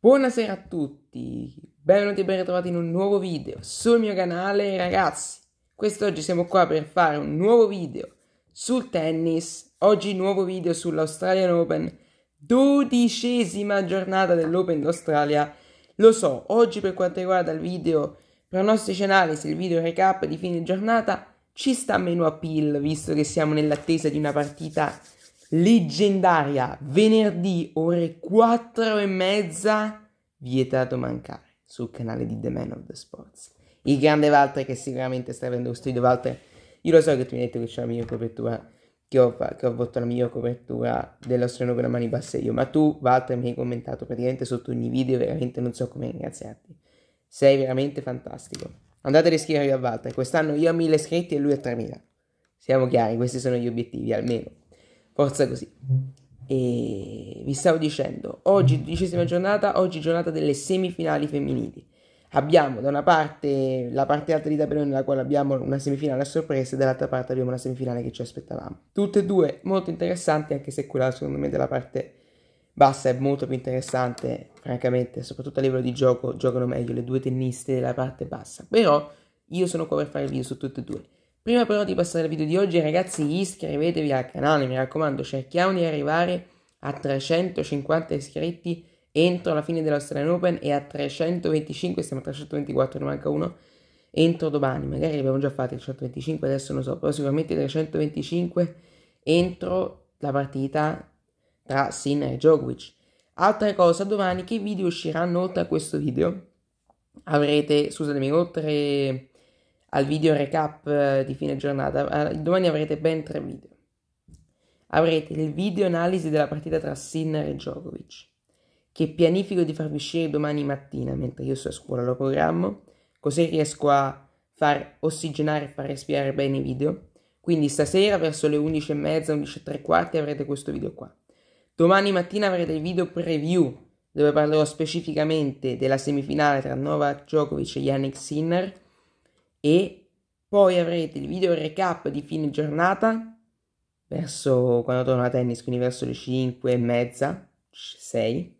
Buonasera a tutti, benvenuti e ben ritrovati in un nuovo video sul mio canale ragazzi. Quest'oggi siamo qua per fare un nuovo video sul tennis, oggi nuovo video sull'Australian Open, dodicesima giornata dell'Open d'Australia. Lo so, oggi per quanto riguarda il video pronostici analisi, il video recap di fine giornata, ci sta meno appeal visto che siamo nell'attesa di una partita leggendaria, venerdì ore 4 e mezza, vietato mancare, sul canale di The Man of the Sports. Il grande Walter che sicuramente sta avendo studio Walter, io lo so che tu mi hai detto che c'è la miglior copertura, che ho, che ho votato la miglior copertura dell'Australiano con le mani basse io, ma tu Walter mi hai commentato praticamente sotto ogni video, veramente non so come ringraziarti. Sei veramente fantastico. Andate ad iscrivervi a Walter, quest'anno io ho 1000 iscritti e lui a 3000. Siamo chiari, questi sono gli obiettivi almeno. Forza così. E vi stavo dicendo, oggi dodicesima giornata, oggi giornata delle semifinali femminili. Abbiamo da una parte la parte alta di tabellone nella quale abbiamo una semifinale a sorpresa e dall'altra parte abbiamo una semifinale che ci aspettavamo. Tutte e due molto interessanti anche se quella secondo me della parte bassa è molto più interessante, francamente, soprattutto a livello di gioco giocano meglio le due tenniste della parte bassa. Però io sono qua per fare il video su tutte e due. Prima però di passare al video di oggi ragazzi iscrivetevi al canale, mi raccomando cerchiamo di arrivare a 350 iscritti entro la fine dell'Australian Open e a 325, siamo a 324, ne manca uno, entro domani, magari abbiamo già fatto il 125, adesso non so, però sicuramente 325 entro la partita tra Sinner e Djokovic. Altra cosa, domani che video usciranno oltre a questo video? Avrete, scusatemi, oltre al video recap eh, di fine giornata. Domani avrete ben tre video. Avrete il video analisi della partita tra Sinner e Djokovic, che pianifico di farvi uscire domani mattina mentre io sto a scuola, lo programmo, così riesco a far ossigenare e far respirare bene i video. Quindi stasera verso le 11.30, 11.03 avrete questo video qua. Domani mattina avrete il video preview dove parlerò specificamente della semifinale tra Novak Djokovic e Yannick Sinner e poi avrete il video recap di fine giornata verso quando torno a tennis, quindi verso le 5 e mezza, 6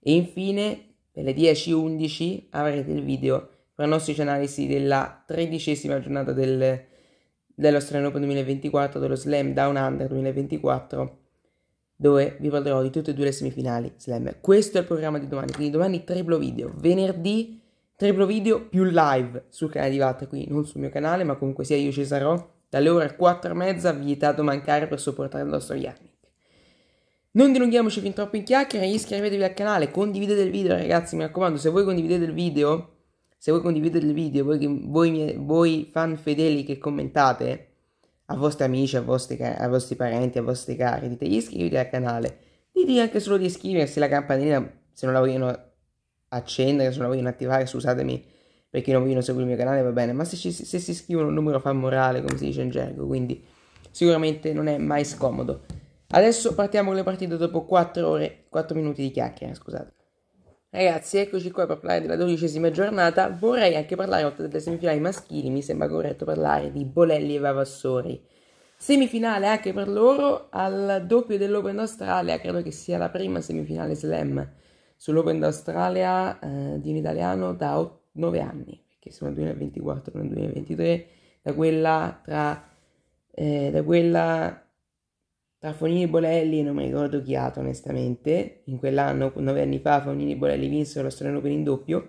e infine alle 10.11 avrete il video pronostici analisi della tredicesima giornata del, dello Strano Open 2024, dello Slam Down Under 2024 dove vi parlerò di tutte e due le semifinali slam. Questo è il programma di domani, quindi domani triplo video, venerdì triplo video più live sul canale di Vatta qui, non sul mio canale, ma comunque sia io ci sarò. Dalle ore 4 e mezza vietato mancare per sopportare il nostro Yannick. Non dilunghiamoci fin troppo in chiacchiere, iscrivetevi al canale, condividete il video ragazzi, mi raccomando, se voi condividete il video, se voi condividete il video, voi, voi, voi fan fedeli che commentate, a vostri amici, a vostri, a vostri parenti, a vostri cari, dite iscrivetevi al canale, dite anche solo di iscriversi la campanellina se non la vogliono accendere, se non vogliono attivare, scusatemi per chi non vogliono seguire il mio canale va bene, ma se, ci, se si scrivono un numero fa morale, come si dice in gergo, quindi sicuramente non è mai scomodo. Adesso partiamo con le partite dopo 4 ore, 4 minuti di chiacchiera scusate. Ragazzi, eccoci qua per parlare della dodicesima giornata. Vorrei anche parlare, oltre delle semifinali maschili, mi sembra corretto parlare di Bolelli e Vavassori. Semifinale anche per loro, al doppio dell'Open Australia, credo che sia la prima semifinale slam sull'Open d'Australia eh, di un italiano da 8, 9 anni, perché siamo nel 2024, nel 2023, da quella tra, eh, da quella tra Fognini e Bolelli, non mi ricordo chi altro onestamente, in quell'anno, 9 anni fa, Fonini e Bolelli vinsero lo l'Australian Open in doppio,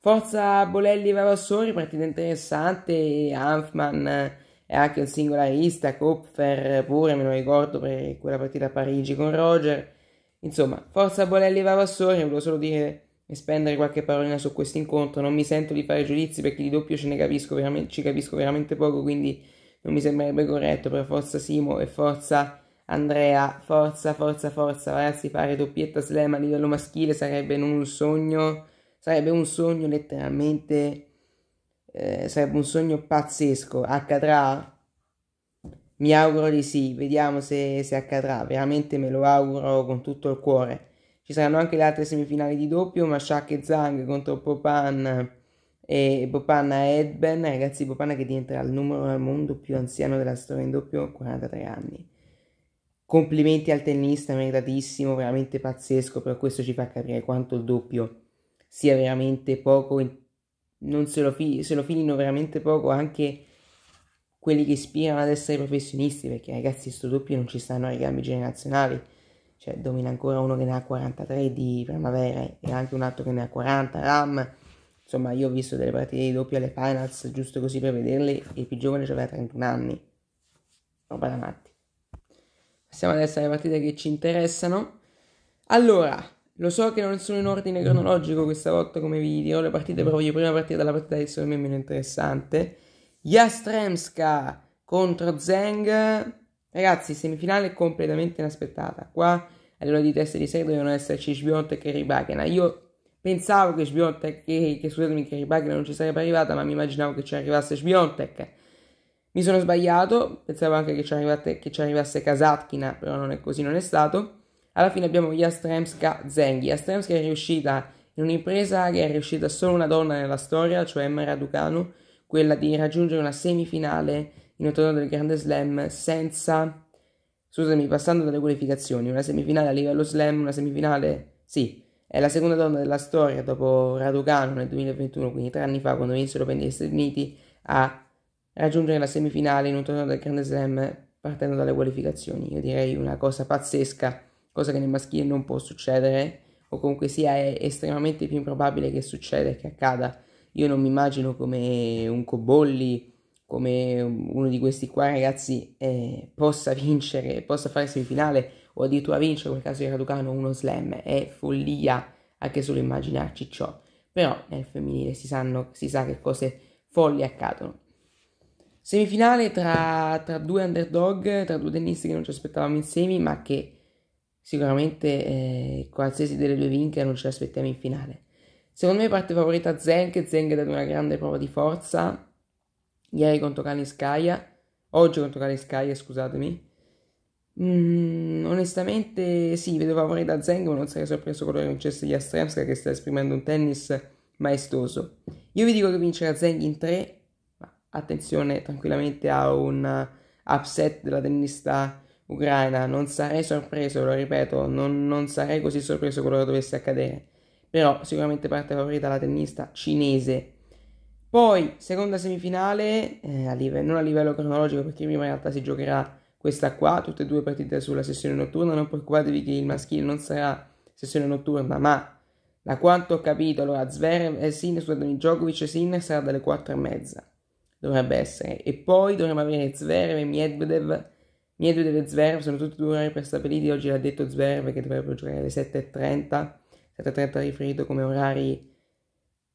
Forza Bolelli e Vavassori, partita interessante, Hanfman eh, è anche un singolarista, Kopfer pure, me lo ricordo per quella partita a Parigi con Roger, Insomma, forza Bolelli Vavassori, volevo solo dire e spendere qualche parolina su questo incontro, non mi sento di fare giudizi perché di doppio ce ne capisco veramente, ci capisco veramente poco, quindi non mi sembrerebbe corretto, però forza Simo e forza Andrea, forza, forza, forza, ragazzi, fare doppietta slam a livello maschile sarebbe un sogno, sarebbe un sogno letteralmente, eh, sarebbe un sogno pazzesco, accadrà? Mi auguro di sì, vediamo se, se accadrà, veramente me lo auguro con tutto il cuore. Ci saranno anche le altre semifinali di doppio, ma Shaq e Zhang contro Popan e Popanna Edben, ragazzi Popanna che diventerà il numero al mondo più anziano della storia in doppio, 43 anni. Complimenti al tennista, meritatissimo, veramente pazzesco, però questo ci fa capire quanto il doppio sia veramente poco, non se lo, fi- se lo filino veramente poco anche quelli che ispirano ad essere professionisti, perché ragazzi sto doppio non ci stanno ai gambi generazionali, cioè domina ancora uno che ne ha 43 di primavera e anche un altro che ne ha 40, Ram, insomma io ho visto delle partite di doppio alle finals giusto così per vederle e il più giovane aveva 31 anni, roba da matti. Passiamo adesso alle partite che ci interessano. Allora, lo so che non sono in ordine cronologico questa volta come vi dirò le partite, però voglio prima partire dalla partita che secondo me è meno interessante Jastremska contro Zeng. Ragazzi, semifinale completamente inaspettata. Qua a livello di testa di serie dovevano esserci Sbiontek e Ribachena. Io pensavo che Sbiontek, che, che scusatemi, che Ribachena non ci sarebbe arrivata, ma mi immaginavo che ci arrivasse Sbiontek. Mi sono sbagliato, pensavo anche che ci, arrivate, che ci arrivasse Kasatkina, però non è così, non è stato. Alla fine abbiamo Jastremska Zeng. Jastremska è riuscita in un'impresa che è riuscita solo una donna nella storia, cioè Mara Ducanu, quella di raggiungere una semifinale in un torneo del Grande Slam senza, scusami, passando dalle qualificazioni, una semifinale a livello Slam, una semifinale, sì, è la seconda donna della storia dopo Raducano nel 2021, quindi tre anni fa quando vinse l'Open degli Stati Uniti, a raggiungere la semifinale in un torneo del Grande Slam partendo dalle qualificazioni. Io direi una cosa pazzesca, cosa che nel maschile non può succedere, o comunque sia è estremamente più improbabile che succeda e che accada io non mi immagino come un Cobolli, come uno di questi qua ragazzi, eh, possa vincere, possa fare semifinale o addirittura vincere, come caso di Raducano, uno slam. È follia anche solo immaginarci ciò. Però nel femminile si, sanno, si sa che cose folli accadono. Semifinale tra, tra, due underdog, tra due tennisti che non ci aspettavamo in semi, ma che sicuramente eh, qualsiasi delle due vinca non ce l'aspettiamo in finale. Secondo me parte favorita Zeng, Zeng è dato una grande prova di forza, ieri contro Kaniskaya, oggi contro Kaniskaya, scusatemi. Mm, onestamente sì, vedo favorita Zeng, ma non sarei sorpreso con le concesse di Astremska che sta esprimendo un tennis maestoso. Io vi dico che vincerà Zeng in 3, ma attenzione tranquillamente a un upset della tennista ucraina, non sarei sorpreso, lo ripeto, non, non sarei così sorpreso quello che dovesse accadere però sicuramente parte favorita la tennista cinese. Poi, seconda semifinale, eh, a live- non a livello cronologico perché prima in realtà si giocherà questa qua, tutte e due partite sulla sessione notturna, non preoccupatevi che il maschile non sarà sessione notturna, ma da quanto ho capito, allora Zverev e Sinner, scusatemi, Djokovic e Sinner sarà dalle 4 e mezza, dovrebbe essere, e poi dovremmo avere Zverev e Medvedev, Medvedev e Zverev sono tutti due orari prestabiliti, oggi l'ha detto Zverev che dovrebbero giocare alle 7 e 30, 7.30 riferito come orari,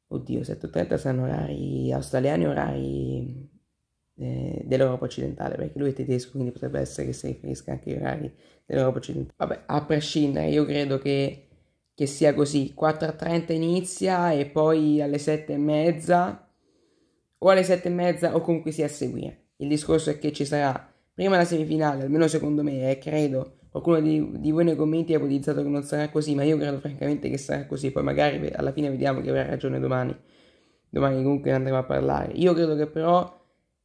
oddio 7.30 sono orari australiani, orari eh, dell'Europa occidentale, perché lui è tedesco, quindi potrebbe essere che si riferisca anche agli orari dell'Europa occidentale. Vabbè, a prescindere, io credo che, che sia così, 4.30 inizia e poi alle 7.30 o alle 7.30 o comunque sia a seguire. Il discorso è che ci sarà prima la semifinale, almeno secondo me, e eh, credo Qualcuno di, di voi nei commenti ha ipotizzato che non sarà così, ma io credo francamente che sarà così. Poi magari alla fine vediamo chi avrà ragione domani. Domani comunque ne andremo a parlare. Io credo che però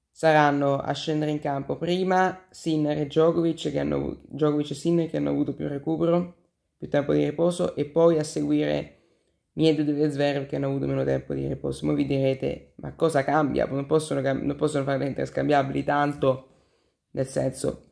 saranno a scendere in campo prima Sinner e Djokovic, che hanno, Djokovic e Sinner che hanno avuto più recupero, più tempo di riposo, e poi a seguire Miedudev e Zverev che hanno avuto meno tempo di riposo. Ma vi direte, ma cosa cambia? Non possono, non possono fare le interscambiabili tanto, nel senso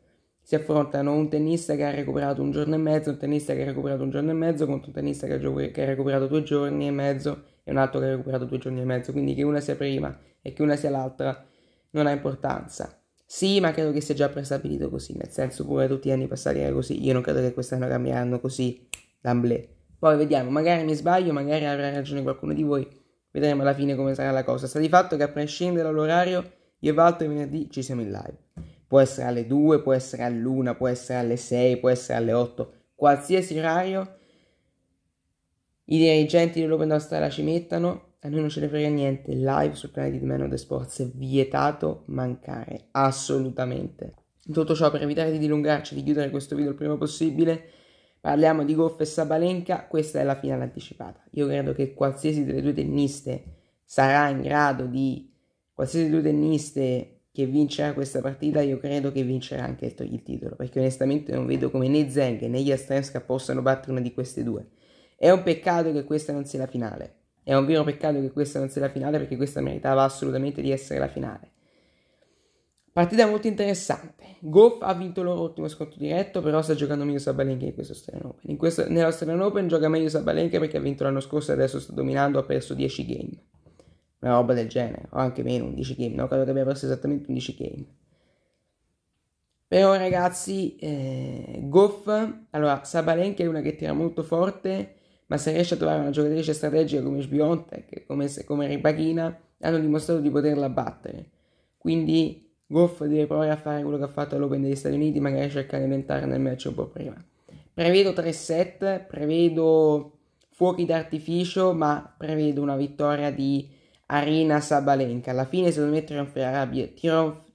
si affrontano un tennista che ha recuperato un giorno e mezzo, un tennista che ha recuperato un giorno e mezzo contro un tennista che ha, gio- che ha recuperato due giorni e mezzo e un altro che ha recuperato due giorni e mezzo, quindi che una sia prima e che una sia l'altra non ha importanza. Sì, ma credo che sia già prestabilito così, nel senso pure tutti gli anni passati era così, io non credo che quest'anno cambieranno così d'amblè. Poi vediamo, magari mi sbaglio, magari avrà ragione qualcuno di voi, vedremo alla fine come sarà la cosa. Sta di fatto che a prescindere dall'orario, io e Walter venerdì ci siamo in live può essere alle 2, può essere all'una, può essere alle 6, può essere alle 8, qualsiasi orario, i dirigenti dell'Open Australia ci mettano, a noi non ce ne frega niente, live sul canale di Man of the Sports è vietato mancare, assolutamente. Tutto ciò per evitare di dilungarci, di chiudere questo video il prima possibile, parliamo di Goff e Sabalenka, questa è la finale anticipata. Io credo che qualsiasi delle due tenniste sarà in grado di, qualsiasi delle due tenniste che vincerà questa partita, io credo che vincerà anche il, il titolo, perché onestamente non vedo come né Zeng né Jastremska possano battere una di queste due. È un peccato che questa non sia la finale. È un vero peccato che questa non sia la finale perché questa meritava assolutamente di essere la finale. Partita molto interessante. Goff ha vinto l'oro ultimo scontro diretto, però sta giocando meglio Sabalenka in questo Australian Open. In questo, nell'Australian Open gioca meglio Sabalenka perché ha vinto l'anno scorso e adesso sta dominando, ha perso 10 game una roba del genere, o anche meno 11 game, no? credo che abbia perso esattamente 11 game. Però ragazzi, eh, Goff, allora Sabalenka è una che tira molto forte, ma se riesce a trovare una giocatrice strategica come Sbiontek, come, come Ribachina, hanno dimostrato di poterla battere. Quindi Goff deve provare a fare quello che ha fatto all'Open degli Stati Uniti, magari cercare di entrare nel match un po' prima. Prevedo 3 set, prevedo fuochi d'artificio, ma prevedo una vittoria di Arena Sabalenka. Alla fine secondo me trionferà,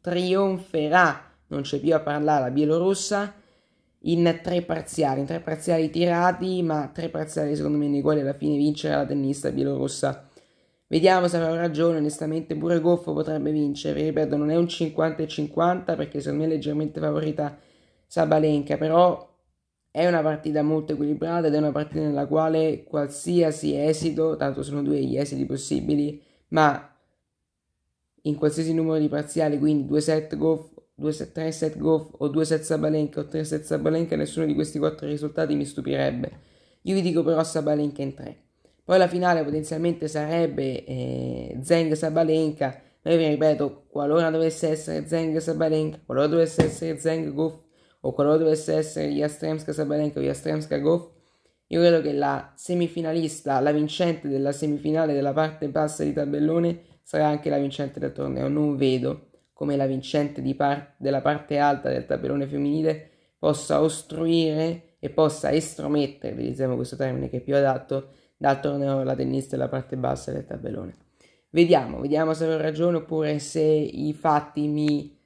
trionferà non c'è più a parlare la Bielorussa in tre parziali, in tre parziali tirati, ma tre parziali secondo me nei quali alla fine vincerà la tennista bielorussa. Vediamo se avrà ragione, onestamente pure Goffo potrebbe vincere, ripeto non è un 50-50 perché secondo me è leggermente favorita Sabalenka, però è una partita molto equilibrata ed è una partita nella quale qualsiasi esito, tanto sono due gli esiti possibili, ma in qualsiasi numero di parziali, quindi 2 set Goff, 2 set, 3 set Goff o 2 set Sabalenka o 3 set Sabalenka, nessuno di questi quattro risultati mi stupirebbe. Io vi dico però Sabalenka in 3. Poi la finale potenzialmente sarebbe eh, Zeng Sabalenka, ma io vi ripeto, qualora dovesse essere Zeng Sabalenka, qualora dovesse essere Zeng Goff o qualora dovesse essere Jastremska Sabalenka o Jastremska Goff, io credo che la semifinalista, la vincente della semifinale della parte bassa di tabellone sarà anche la vincente del torneo. Non vedo come la vincente par- della parte alta del tabellone femminile possa ostruire e possa estromettere, utilizziamo questo termine che è più adatto, dal torneo la tennista della parte bassa del tabellone. Vediamo, vediamo se avrò ragione oppure se i fatti mi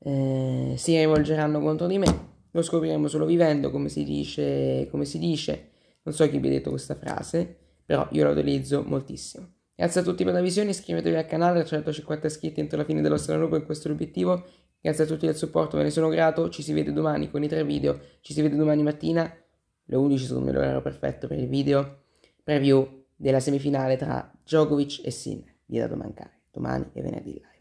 eh, si rivolgeranno contro di me. Lo scopriremo solo vivendo, come si dice, come si dice. Non so chi vi ha detto questa frase, però io la utilizzo moltissimo. Grazie a tutti per la visione, iscrivetevi al canale, 150 iscritti entro la fine della nostra lunga in questo obiettivo. Grazie a tutti del supporto, ve ne sono grato, ci si vede domani con i tre video, ci si vede domani mattina, le 11 secondo me l'orario perfetto per il video preview della semifinale tra Djokovic e Sin, via da mancare, domani e venerdì live.